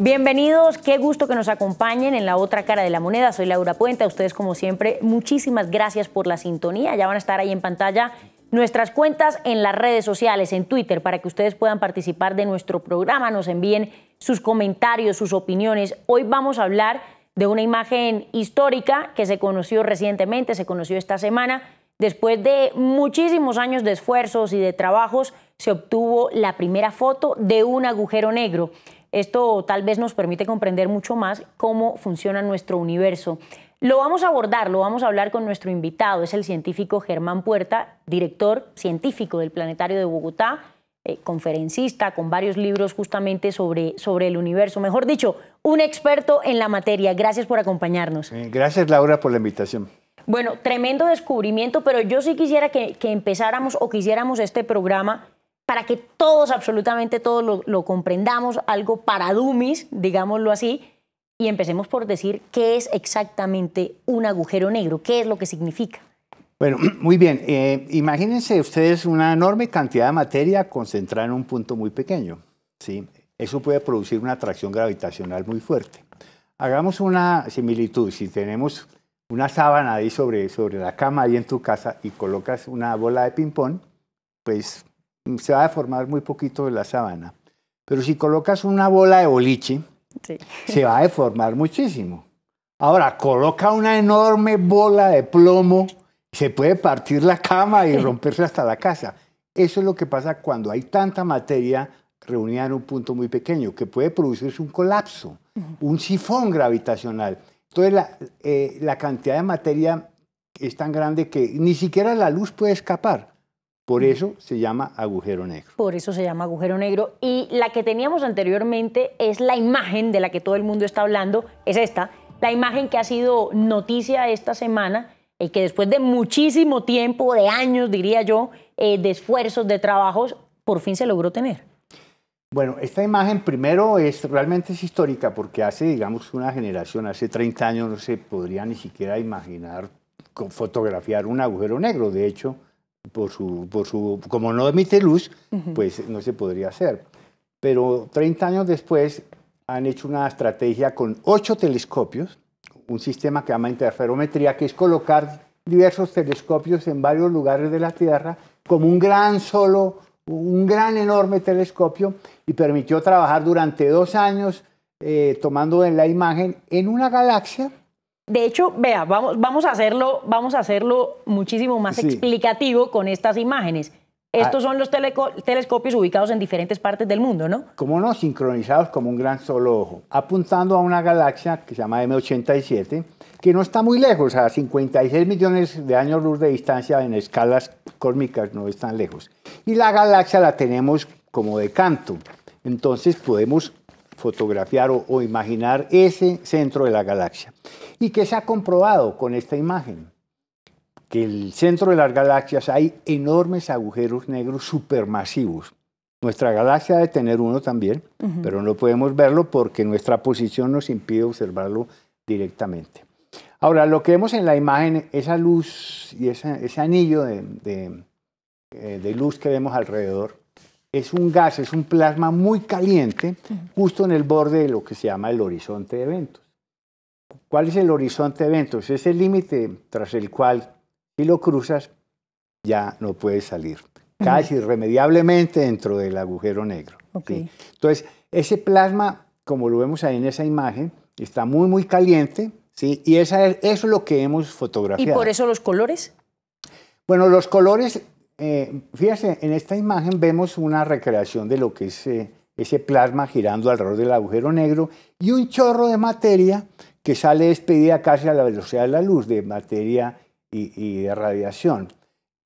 Bienvenidos, qué gusto que nos acompañen en la otra cara de la moneda. Soy Laura Puente, a ustedes como siempre muchísimas gracias por la sintonía. Ya van a estar ahí en pantalla nuestras cuentas en las redes sociales, en Twitter, para que ustedes puedan participar de nuestro programa, nos envíen sus comentarios, sus opiniones. Hoy vamos a hablar de una imagen histórica que se conoció recientemente, se conoció esta semana. Después de muchísimos años de esfuerzos y de trabajos, se obtuvo la primera foto de un agujero negro. Esto tal vez nos permite comprender mucho más cómo funciona nuestro universo. Lo vamos a abordar, lo vamos a hablar con nuestro invitado, es el científico Germán Puerta, director científico del Planetario de Bogotá, eh, conferencista con varios libros justamente sobre, sobre el universo, mejor dicho, un experto en la materia. Gracias por acompañarnos. Gracias Laura por la invitación. Bueno, tremendo descubrimiento, pero yo sí quisiera que, que empezáramos o quisiéramos este programa para que todos, absolutamente todos lo, comprendamos, algo para dummies, digámoslo así, y empecemos por decir qué es exactamente un agujero negro, qué es lo que significa. Bueno, muy bien. Eh, imagínense ustedes una enorme cantidad de materia concentrada en un punto muy pequeño. ¿sí? Eso puede producir una atracción gravitacional muy fuerte. Hagamos una similitud. Si tenemos una sábana ahí sobre, sobre la cama, ahí en tu casa, y colocas una bola de ping-pong, pues se va a deformar muy poquito de la sábana. Pero si colocas una bola de boliche, se va a deformar muchísimo. Ahora, coloca una enorme bola de plomo, se puede partir la cama y romperse hasta la casa. Eso es lo que pasa cuando hay tanta materia reunida en un punto muy pequeño, que puede producirse un colapso, un sifón gravitacional. Entonces, eh, la cantidad de materia es tan grande que ni siquiera la luz puede escapar. Por eso se llama agujero negro. Por eso se llama agujero negro. Y la que teníamos anteriormente es la imagen de la que todo el mundo está hablando, es esta, la imagen que ha sido noticia esta semana y que después de muchísimo tiempo, de años diría yo, eh, de esfuerzos, de trabajos, por fin se logró tener. Bueno, esta imagen primero es realmente es histórica porque hace, digamos, una generación, hace 30 años no se podría ni siquiera imaginar fotografiar un agujero negro. De hecho, por su, por su, como no emite luz, pues no se podría hacer. Pero 30 años después han hecho una estrategia con ocho telescopios, un sistema que llama interferometría, que es colocar diversos telescopios en varios lugares de la Tierra como un gran solo, un gran enorme telescopio y permitió trabajar durante dos años eh, tomando la imagen en una galaxia de hecho, vea, vamos, vamos, a, hacerlo, vamos a hacerlo muchísimo más explicativo con estas imágenes. Estos ah. son los telescopios ubicados en diferentes partes del mundo, ¿no? Como no, sincronizados como un gran solo ojo, apuntando a una galaxia que se llama M87, que no está muy lejos, a 56 millones de años luz de distancia en escalas cósmicas, no es tan lejos. Y la galaxia la tenemos como de canto, entonces podemos fotografiar o, imaginar ese centro de la galaxia. ¿Y qué se ha comprobado con esta imagen? Que el centro de las galaxias hay enormes agujeros negros supermasivos. Nuestra galaxia debe tener uno también, pero no podemos verlo porque nuestra posición nos impide observarlo directamente. Ahora, lo que vemos en la imagen, esa luz y ese anillo eh, de, luz que vemos alrededor, es un gas, es un plasma muy caliente, justo en el borde de lo que se llama el horizonte de eventos. ¿Cuál es el horizonte de eventos? Es el límite tras el cual, si lo cruzas, ya no puedes salir, casi irremediablemente dentro del agujero negro. Entonces, ese plasma, como lo vemos ahí en esa imagen, está muy, muy caliente, y eso es lo que hemos fotografiado. ¿Y por eso los colores? Bueno, los colores eh, fíjense, en esta imagen vemos una recreación de lo que es eh, ese plasma girando alrededor del agujero negro y un chorro de materia que sale despedida casi a la velocidad de la luz, de materia y, de radiación.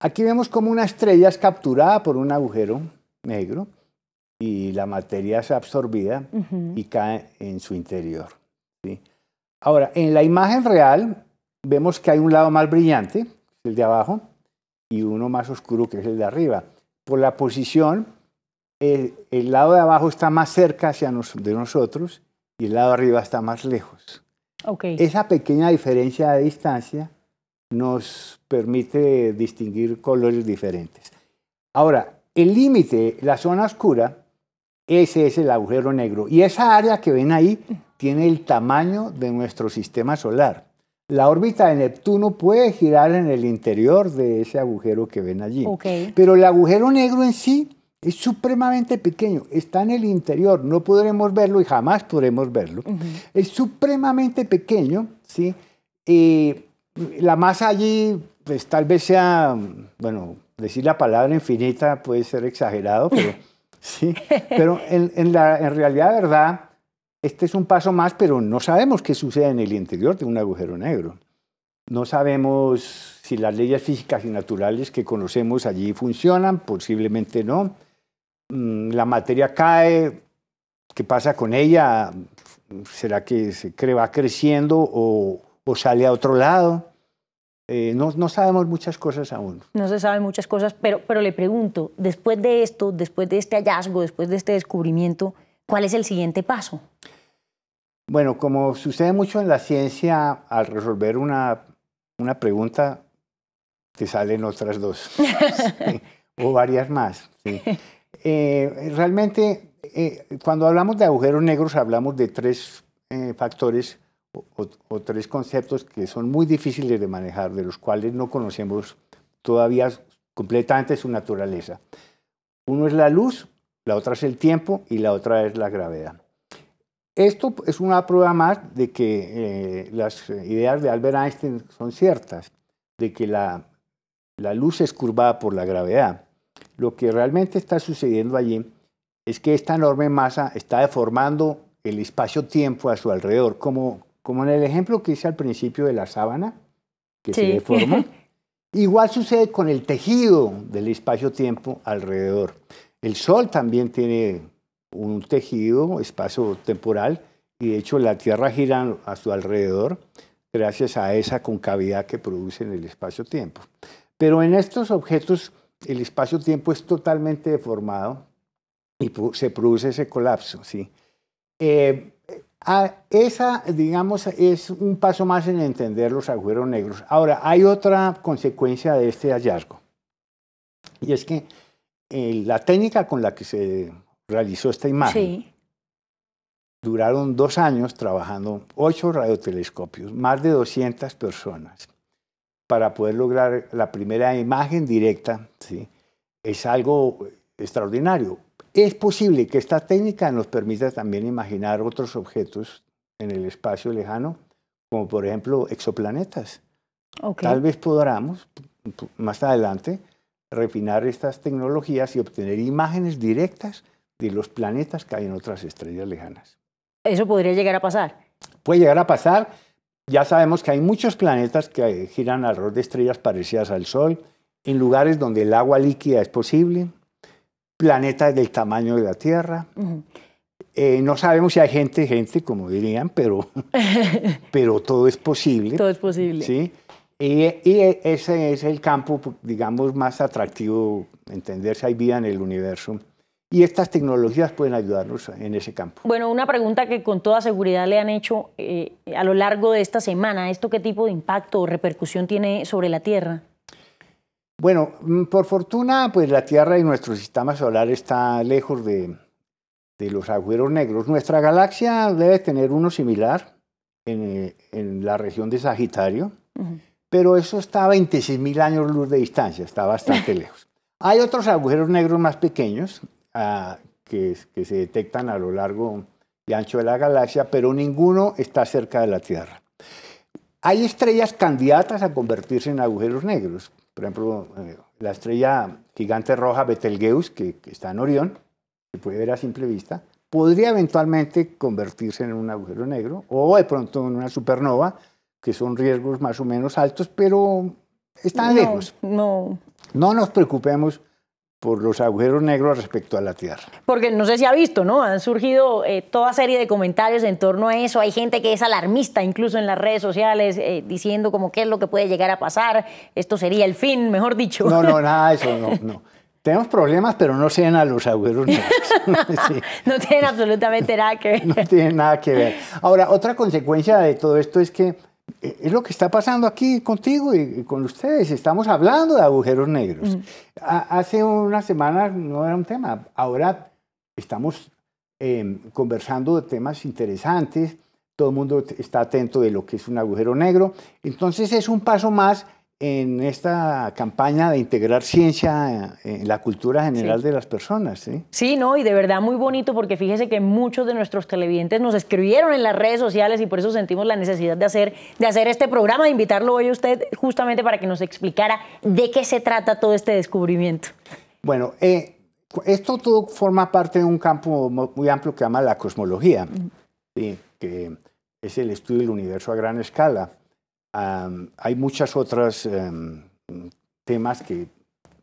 Aquí vemos como una estrella es capturada por un agujero negro y la materia es absorbida y cae en su interior. Ahora, en la imagen real vemos que hay un lado más brillante, el de abajo, y uno más oscuro que es el de arriba. Por la posición, el, lado de abajo está más cerca hacia de nosotros y el lado de arriba está más lejos. Okay. Esa pequeña diferencia de distancia nos permite distinguir colores diferentes. Ahora, el límite, la zona oscura, ese es el agujero negro. Y esa área que ven ahí mm. tiene el tamaño de nuestro sistema solar la órbita de Neptuno puede girar en el interior de ese agujero que ven allí. Pero el agujero negro en sí es supremamente pequeño, está en el interior, no podremos verlo y jamás podremos verlo. Es supremamente pequeño, ¿sí? Eh, la masa allí, pues tal vez sea, bueno, decir la palabra infinita puede ser exagerado, pero sí, pero en, la, en realidad, verdad, este es un paso más, pero no sabemos qué sucede en el interior de un agujero negro. No sabemos si las leyes físicas y naturales que conocemos allí funcionan, posiblemente no. Mm, la materia cae, ¿qué pasa con ella? ¿Será que se va creciendo o, sale a otro lado? Eh, no, no, sabemos muchas cosas aún. No se saben muchas cosas, pero, pero le pregunto, después de esto, después de este hallazgo, después de este descubrimiento, ¿cuál es el siguiente paso? Bueno, como sucede mucho en la ciencia, al resolver una, una pregunta, te salen otras dos o varias más. Eh, realmente, eh, cuando hablamos de agujeros negros, hablamos de tres eh, factores o, tres conceptos que son muy difíciles de manejar, de los cuales no conocemos todavía completamente su naturaleza. Uno es la luz, la otra es el tiempo y la otra es la gravedad. Esto es una prueba más de que eh, las ideas de Albert Einstein son ciertas, de que la, luz es curvada por la gravedad. Lo que realmente está sucediendo allí es que esta enorme masa está deformando el espacio-tiempo a su alrededor, como, como en el ejemplo que hice al principio de la sábana, que se deforma. Igual sucede con el tejido del espacio-tiempo alrededor. El Sol también tiene un tejido espacio-temporal y de hecho la Tierra gira a su alrededor gracias a esa concavidad que produce en el espacio-tiempo. Pero en estos objetos el espacio-tiempo es totalmente deformado y se produce ese colapso. ¿sí? Eh, esa, digamos, es un paso más en entender los agujeros negros. Ahora, hay otra consecuencia de este hallazgo, y es que eh, la técnica con la que se realizó esta imagen. Duraron dos años trabajando ocho radiotelescopios, más de 200 personas, para poder lograr la primera imagen directa. ¿sí? Es algo extraordinario. Es posible que esta técnica nos permita también imaginar otros objetos en el espacio lejano, como por ejemplo exoplanetas. Tal vez podamos, más adelante, refinar estas tecnologías y obtener imágenes directas de los planetas que hay en otras estrellas lejanas. ¿Eso podría llegar a pasar? Puede llegar a pasar. Ya sabemos que hay muchos planetas que eh, giran alrededor de estrellas parecidas al Sol, en lugares donde el agua líquida es posible, planetas del tamaño de la Tierra. Eh, no sabemos si hay gente, gente, como dirían, pero, pero todo es posible. Todo es posible. Sí. Y, y, ese es el campo, digamos, más atractivo, entender si hay vida en el universo. Y estas tecnologías pueden ayudarnos en ese campo. Bueno, una pregunta que con toda seguridad le han hecho eh, a lo largo de esta semana, ¿esto qué tipo de impacto o repercusión tiene sobre la Tierra? Bueno, mm, por fortuna, pues la Tierra y nuestro sistema solar está lejos de, de los agujeros negros. Nuestra galaxia debe tener uno similar en, eh, la región de Sagitario, pero eso está a 26.000 años luz de distancia, está bastante lejos. Hay otros agujeros negros más pequeños Ah, que, se detectan a lo largo y ancho de la galaxia, pero ninguno está cerca de la Tierra. Hay estrellas candidatas a convertirse en agujeros negros. Por ejemplo, eh, la estrella gigante roja Betelgeuse, que, está en Orión, se puede ver a simple vista, podría eventualmente convertirse en un agujero negro o de pronto en una supernova, que son riesgos más o menos altos, pero están lejos. No. No nos preocupemos por los agujeros negros respecto a la Tierra. Porque no sé si ha visto, ¿no? Han surgido eh, toda serie de comentarios en torno a eso. Hay gente que es alarmista, incluso en las redes sociales, eh, diciendo como qué es lo que puede llegar a pasar, esto sería el fin, mejor dicho. No, no, nada de eso, no, no. Tenemos problemas, pero no sean a los agujeros negros. No tienen absolutamente nada que ver. No tienen nada que ver. Ahora, otra consecuencia de todo esto es que es lo que está pasando aquí contigo y con ustedes. Estamos hablando de agujeros negros. Hace unas semanas no era un tema. Ahora estamos em, conversando de temas interesantes. Todo el mundo está atento de lo que es un agujero negro. Entonces es un paso más en esta campaña de integrar ciencia en la cultura general de las personas. ¿sí? sí, no, y de verdad muy bonito porque fíjese que muchos de nuestros televidentes nos escribieron en las redes sociales y por eso sentimos la necesidad de hacer, de hacer este programa, de invitarlo hoy a usted justamente para que nos explicara de qué se trata todo este descubrimiento. Bueno, eh, esto todo forma parte de un campo muy amplio que llama la cosmología, ¿sí? que es el estudio del universo a gran escala hay muchas otras em, temas que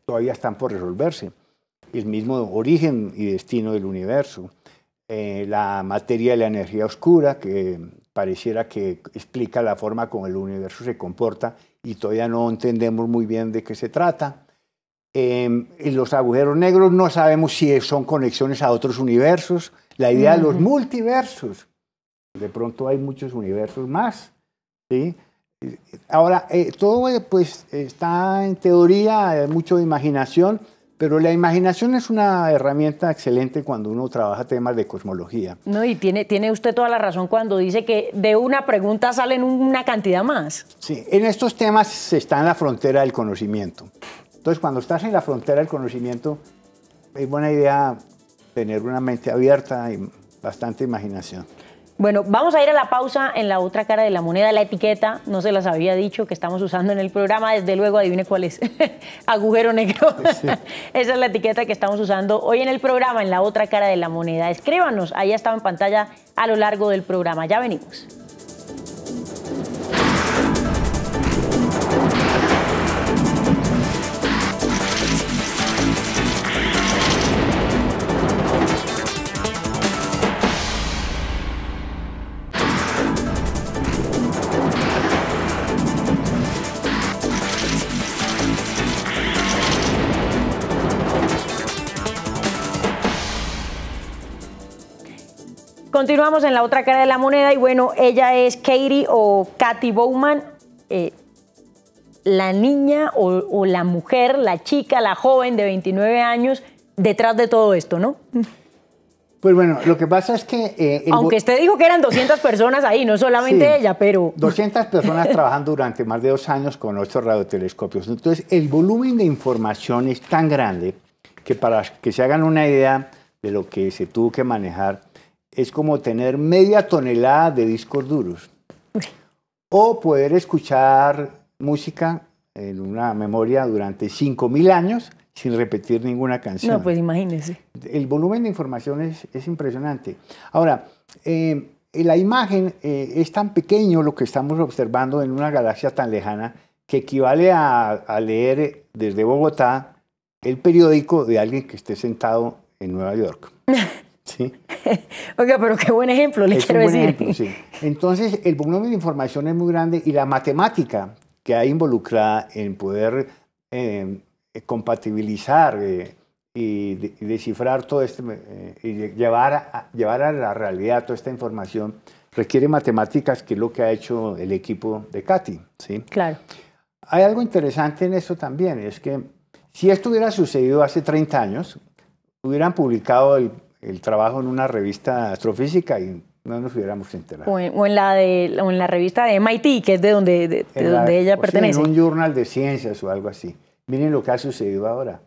todavía están por resolverse. El mismo origen y destino del universo, eh, la materia y la energía oscura, que pareciera que explica la forma como el universo se comporta y todavía no entendemos muy bien de qué se trata. Em, los agujeros negros no sabemos si son conexiones a otros universos. La idea de los multiversos. De pronto hay muchos universos más. ¿sí? Ahora, eh, todo eh, pues está en teoría, mucho de imaginación, pero la imaginación es una herramienta excelente cuando uno trabaja temas de cosmología. No, y tiene, tiene usted toda la razón cuando dice que de una pregunta salen una cantidad más. Sí, en estos temas se está en la frontera del conocimiento. Entonces, cuando estás en la frontera del conocimiento, es buena idea tener una mente abierta y bastante imaginación. Bueno, vamos a ir a la pausa en la otra cara de la moneda, la etiqueta, no se las había dicho que estamos usando en el programa, desde luego adivine cuál es, agujero negro. Esa es la etiqueta que estamos usando hoy en el programa, en la otra cara de la moneda. Escríbanos, ahí estaba en pantalla a lo largo del programa, ya venimos. Continuamos en la otra cara de la moneda y bueno, ella es Katie o Katy Bowman, eh, la niña o, la mujer, la chica, la joven de 29 años detrás de todo esto, ¿no? Pues bueno, lo que pasa es que... Eh, Aunque usted dijo que eran 200 personas ahí, no solamente ella, pero... 200 personas trabajando durante más de dos años con ocho radiotelescopios. Entonces, el volumen de información es tan grande que para que se hagan una idea de lo que se tuvo que manejar es como tener media tonelada de discos duros. O poder escuchar música en una memoria durante 5.000 años sin repetir ninguna canción. No, pues imagínese. El volumen de información es, impresionante. Ahora, eh, la imagen eh, es tan pequeño lo que estamos observando en una galaxia tan lejana que equivale a, a leer desde Bogotá el periódico de alguien que esté sentado en Nueva York. Sí. Oiga, pero qué buen ejemplo, le quiero decir. sí. Entonces, el volumen de información es muy grande y la matemática que hay involucrada en poder eh, compatibilizar eh, y, descifrar todo este, eh, y llevar a, llevar a la realidad toda esta información, requiere matemáticas, que es lo que ha hecho el equipo de Katy. ¿sí? Claro. Hay algo interesante en eso también, es que si esto hubiera sucedido hace 30 años, hubieran publicado el el trabajo en una revista astrofísica y no nos hubiéramos enterado. O en, o en la, de, en la revista de MIT, que es de donde, de, donde ella pertenece. en un journal de ciencias o algo así. Miren lo que ha sucedido ahora.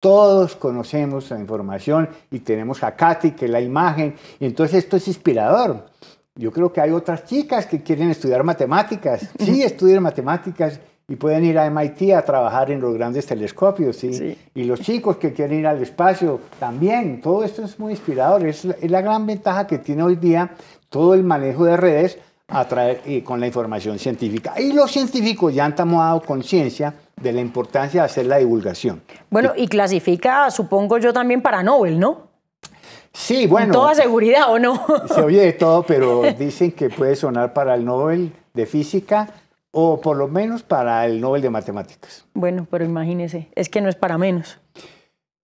Todos conocemos la información y tenemos a Katy, que es la imagen, y entonces esto es inspirador. Yo creo que hay otras chicas que quieren estudiar matemáticas. Sí, estudiar matemáticas y pueden ir a MIT a trabajar en los grandes telescopios. ¿sí? Y los chicos que quieren ir al espacio también. Todo esto es muy inspirador. Es la, gran ventaja que tiene hoy día todo el manejo de redes a y con la información científica. Y los científicos ya han tomado conciencia de la importancia de hacer la divulgación. Bueno, y, clasifica, supongo yo, también para Nobel, ¿no? Sí, bueno. toda seguridad o no. Se oye de todo, pero dicen que puede sonar para el Nobel de Física, o por lo menos para el Nobel de Matemáticas. Bueno, pero imagínese, es que no es para menos.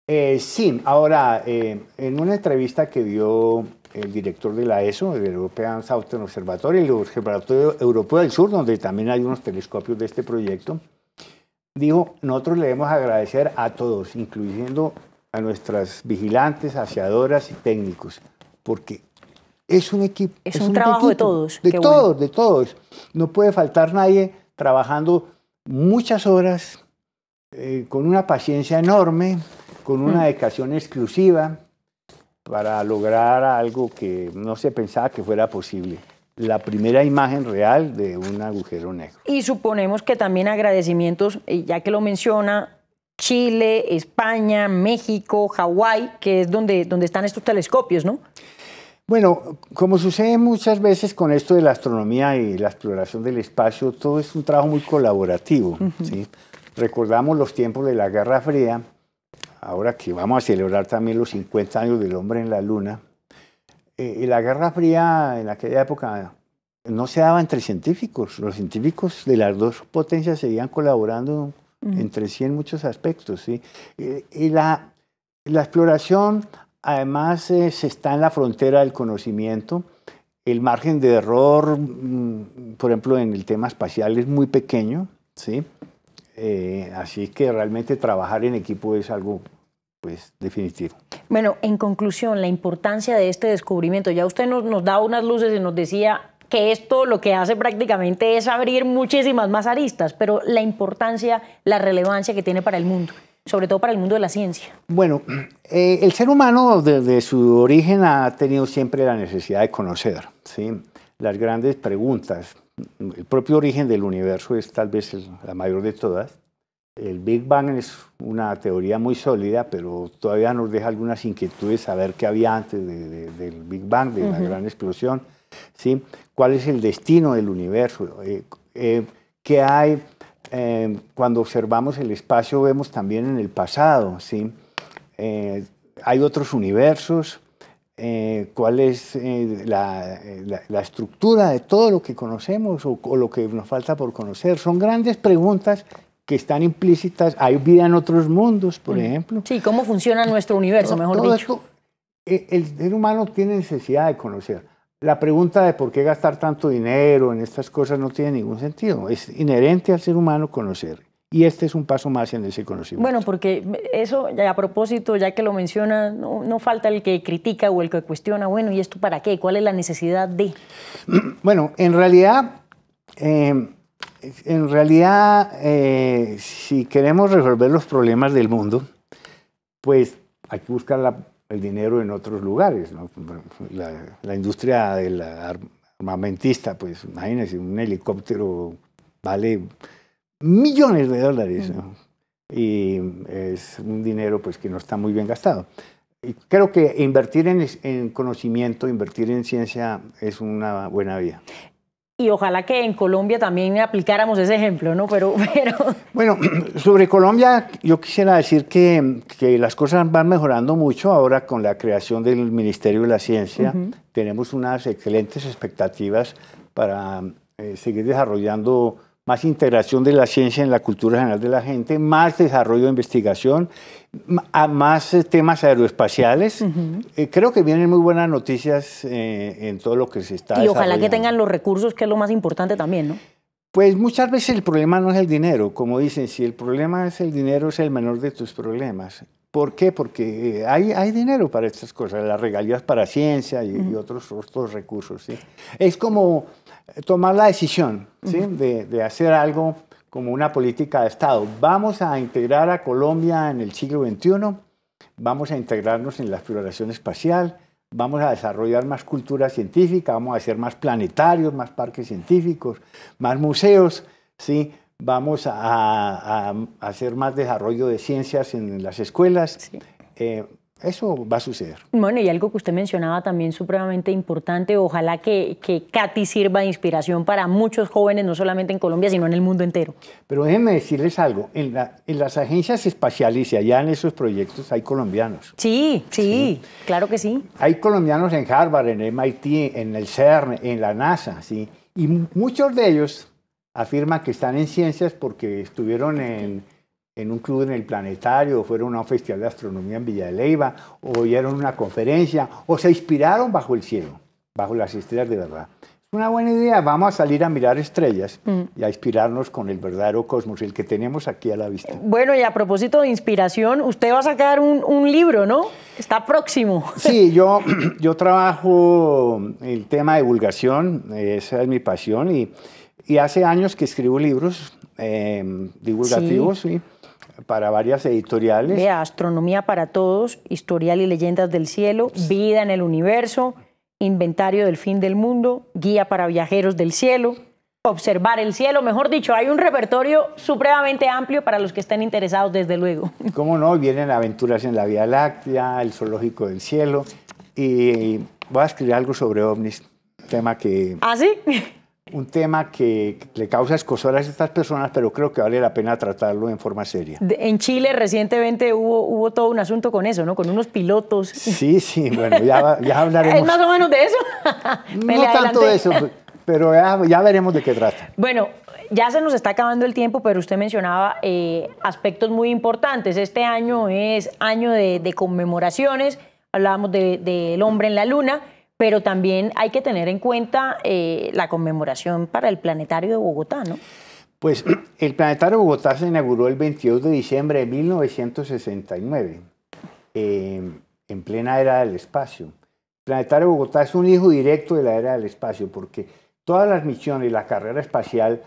Eh, sí, ahora, eh, en una entrevista que dio el director de la ESO, el European Southern Observatory, el Observatorio Europeo del Sur, donde también hay unos telescopios de este proyecto, dijo, nosotros le debemos agradecer a todos, incluyendo a nuestras vigilantes, aseadoras y técnicos, porque es un equipo. Es, un, trabajo de todos. De todos, de todos. No puede faltar nadie trabajando muchas horas, eh, con una paciencia enorme, con una mm. dedicación exclusiva para lograr algo que no se pensaba que fuera posible la primera imagen real de un agujero negro. Y suponemos que también agradecimientos, eh, ya que lo menciona, Chile, España, México, Hawái, que es donde, donde están estos telescopios, ¿no? Bueno, como sucede muchas veces con esto de la astronomía y la exploración del espacio, todo es un trabajo muy colaborativo. Recordamos los tiempos de la Guerra Fría, ahora que vamos a celebrar también los 50 años del hombre en la Luna. Eh, la Guerra Fría en aquella época no se daba entre científicos. Los científicos de las dos potencias seguían colaborando entre sí en muchos aspectos. Eh, y la exploración Además, eh, se está en la frontera del conocimiento. El margen de error, mm, por ejemplo, en el tema espacial es muy pequeño, ¿sí? Eh, así que realmente trabajar en equipo es algo pues, definitivo. Bueno, en conclusión, la importancia de este descubrimiento. Ya usted nos da unas luces y nos decía que esto lo que hace prácticamente es abrir muchísimas más aristas, pero la importancia, la relevancia que tiene para el mundo sobre todo para el mundo de la ciencia? Bueno, eh, el ser humano desde su origen ha tenido siempre la necesidad de conocer ¿sí? las grandes preguntas. El propio origen del universo es tal vez la mayor de todas. El Big Bang es una teoría muy sólida, pero todavía nos deja algunas inquietudes saber qué había antes del Big Bang, de la gran explosión. ¿sí? ¿Cuál es el destino del universo? Eh, eh, ¿Qué hay? Eh, cuando observamos el espacio vemos también en el pasado, ¿sí? Eh, hay otros universos, eh, cuál es la, estructura de todo lo que conocemos o, lo que nos falta por conocer. Son grandes preguntas que están implícitas. Hay vida en otros mundos, por mm. ejemplo. Sí, cómo funciona nuestro universo, mejor todo Esto, el ser humano tiene necesidad de conocer. La pregunta de por qué gastar tanto dinero en estas cosas no tiene ningún sentido. Es inherente al ser humano conocer. Y este es un paso más en ese conocimiento. Bueno, porque eso, ya a propósito, ya que lo menciona, no, falta el que critica o el que cuestiona, bueno, ¿y esto para qué? ¿Cuál es la necesidad de? Bueno, en realidad, eh, en realidad eh, si queremos resolver los problemas del mundo, pues hay que buscar la el dinero en otros lugares. La, industria del armamentista, pues imagínense, un helicóptero vale millones de dólares y es un dinero pues, que no está muy bien gastado. Y creo que invertir en, en conocimiento, invertir en ciencia es una buena vía y ojalá que en Colombia también aplicáramos ese ejemplo, ¿no? Pero, Bueno, sobre Colombia yo quisiera decir que, las cosas van mejorando mucho ahora con la creación del Ministerio de la Ciencia. Tenemos unas excelentes expectativas para eh, seguir desarrollando más integración de la ciencia en la cultura general de la gente, más desarrollo de investigación, más eh, temas aeroespaciales. Eh, creo que vienen muy buenas noticias eh, en todo lo que se está Y ojalá que tengan los recursos, que es lo más importante también, ¿no? Pues muchas veces el problema no es el dinero, como dicen, si el problema es el dinero es el menor de tus problemas. ¿Por qué? Porque eh, hay, hay dinero para estas cosas, las regalías para ciencia y, otros, otros recursos. ¿sí? Es como tomar la decisión de, de, hacer algo como una política de Estado. Vamos a integrar a Colombia en el siglo XXI, vamos a integrarnos en la exploración espacial, vamos a desarrollar más cultura científica, vamos a hacer más planetarios, más parques científicos, más museos, ¿sí? Vamos a, hacer más desarrollo de ciencias en las escuelas. Eh, eso va a suceder. Bueno, y algo que usted mencionaba también supremamente importante, ojalá que, que Katy sirva de inspiración para muchos jóvenes, no solamente en Colombia, sino en el mundo entero. Pero déjenme decirles algo, en, las agencias espaciales y allá en esos proyectos hay colombianos. Sí, sí, claro que sí. Hay colombianos en Harvard, en MIT, en el CERN, en la NASA, sí. Y muchos de ellos afirma que están en ciencias porque estuvieron en, en un club en el planetario, o fueron a un festival de astronomía en Villa de Leyva, o oyeron una conferencia, o se inspiraron bajo el cielo, bajo las estrellas de verdad. Es una buena idea, vamos a salir a mirar estrellas mm. y a inspirarnos con el verdadero cosmos, el que tenemos aquí a la vista. Eh, bueno, y a propósito de inspiración, usted va a sacar un, un libro, ¿no? Está próximo. Sí, yo, yo trabajo el tema de divulgación, esa es mi pasión y y hace años que escribo libros em, divulgativos, para varias editoriales. Vea, Astronomía para Todos, Historial y Leyendas del Cielo, Vida en el Universo, Inventario del Fin del Mundo, Guía para Viajeros del Cielo, Observar el Cielo. Mejor dicho, hay un repertorio supremamente amplio para los que estén interesados, desde luego. ¿Cómo no? Vienen aventuras en la Vía Láctea, el Zoológico del Cielo. Y voy a escribir algo sobre ovnis, tema que... ¿Ah, sí? un tema que le causa escosor a estas personas, pero creo que vale la pena tratarlo en forma seria. En Chile recientemente hubo, todo un asunto con eso, ¿no? Con unos pilotos. Sí, sí, bueno, ya, ya hablaremos. ¿Es más o menos de eso? no tanto de eso, pero ya, veremos de qué trata. Bueno, ya se nos está acabando el tiempo, pero usted mencionaba eh, aspectos muy importantes. Este año es año de, conmemoraciones, hablábamos del hombre en la luna pero también hay que tener en cuenta eh, la conmemoración para el Planetario de Bogotá, ¿no? Pues el Planetario de Bogotá se inauguró el 22 de diciembre de 1969, em, en plena era del espacio. El Planetario de Bogotá es un hijo directo de la era del espacio, porque todas las misiones, la carrera espacial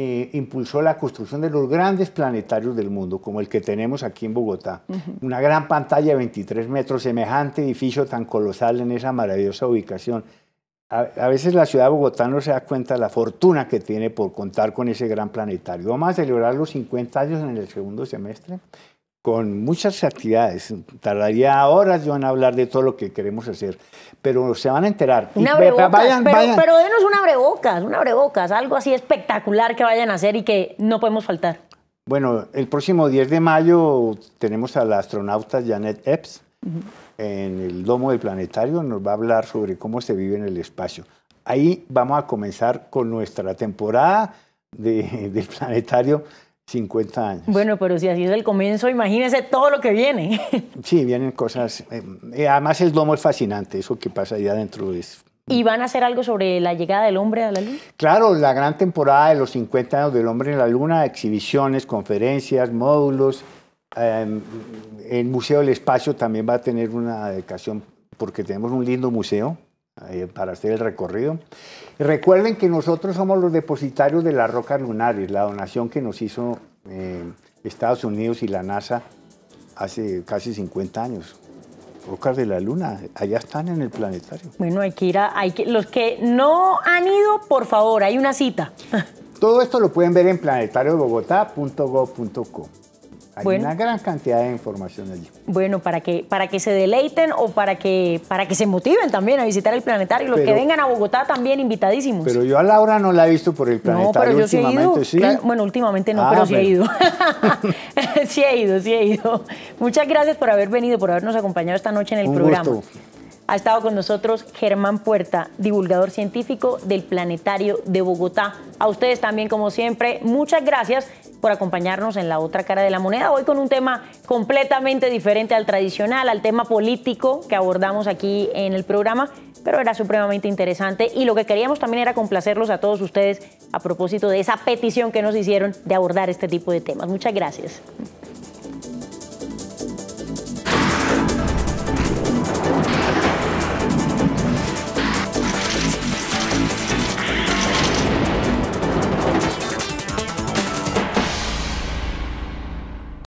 eh, impulsó la construcción de los grandes planetarios del mundo, como el que tenemos aquí en Bogotá. Una gran pantalla de 23 metros, semejante edificio tan colosal en esa maravillosa ubicación. A, a, veces la ciudad de Bogotá no se da cuenta de la fortuna que tiene por contar con ese gran planetario. Vamos a celebrar los 50 años en el segundo semestre con muchas actividades. Tardaría horas yo en hablar de todo lo que queremos hacer, pero se van a enterar. pero, vayan. pero, denos un abrebocas, un algo así espectacular que vayan a hacer y que no podemos faltar. Bueno, el próximo 10 de mayo tenemos a la astronauta Janet Epps en el Domo del Planetario, nos va a hablar sobre cómo se vive en el espacio. Ahí vamos a comenzar con nuestra temporada del planetario 50 años. Bueno, pero si así es el comienzo, imagínese todo lo que viene. Sí, vienen cosas. Eh, eh, además, el domo es fascinante, eso que pasa allá adentro es. ¿Y van a hacer algo sobre la llegada del hombre a la luna? Claro, la gran temporada de los 50 años del hombre en la luna, exhibiciones, conferencias, módulos. Em, el Museo del Espacio también va a tener una dedicación, porque tenemos un lindo museo eh, para hacer el recorrido. Recuerden que nosotros somos los depositarios de las rocas lunares, la donación que nos hizo eh, Estados Unidos y la NASA hace casi 50 años. Rocas de la Luna, allá están en el planetario. Bueno, hay que ir a... Hay que, los que no han ido, por favor, hay una cita. Todo esto lo pueden ver en planetariobogotá.gov.co. Hay una gran cantidad de información allí. Bueno, para que, para que se deleiten o para que, para que se motiven también a visitar el planetario. Los que vengan a Bogotá también invitadísimos. Pero yo a Laura no la he visto por el planetario no, pero yo últimamente, sí, he ido. bueno, últimamente no, ah, pero sí he ido. sí he ido, sí he ido. Muchas gracias por haber venido, por habernos acompañado esta noche en el programa. Ha estado con nosotros Germán Puerta, divulgador científico del Planetario de Bogotá. A ustedes también, como siempre, muchas gracias por acompañarnos en la otra cara de la moneda. Hoy con un tema completamente diferente al tradicional, al tema político que abordamos aquí en el programa, pero era supremamente interesante y lo que queríamos también era complacerlos a todos ustedes a propósito de esa petición que nos hicieron de abordar este tipo de temas. Muchas gracias.